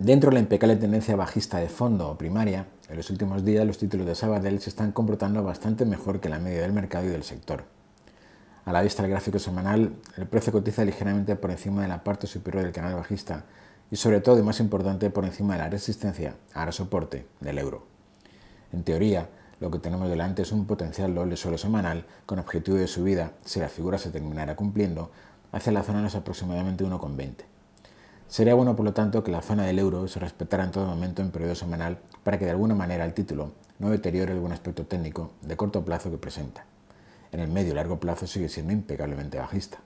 Dentro de la impecable tendencia bajista de fondo o primaria, en los últimos días los títulos de Sabadell se están comportando bastante mejor que la media del mercado y del sector. A la vista del gráfico semanal, el precio cotiza ligeramente por encima de la parte superior del canal bajista y sobre todo, y más importante, por encima de la resistencia, ahora soporte, del euro. En teoría, lo que tenemos delante es un potencial doble suelo semanal con objetivo de subida, si la figura se terminara cumpliendo, hacia la zona de los aproximadamente 1,20. Sería bueno, por lo tanto, que la zona del euro se respetara en todo momento en periodo semanal para que de alguna manera el título no deteriore algún aspecto técnico de corto plazo que presenta. En el medio y largo plazo sigue siendo impecablemente bajista.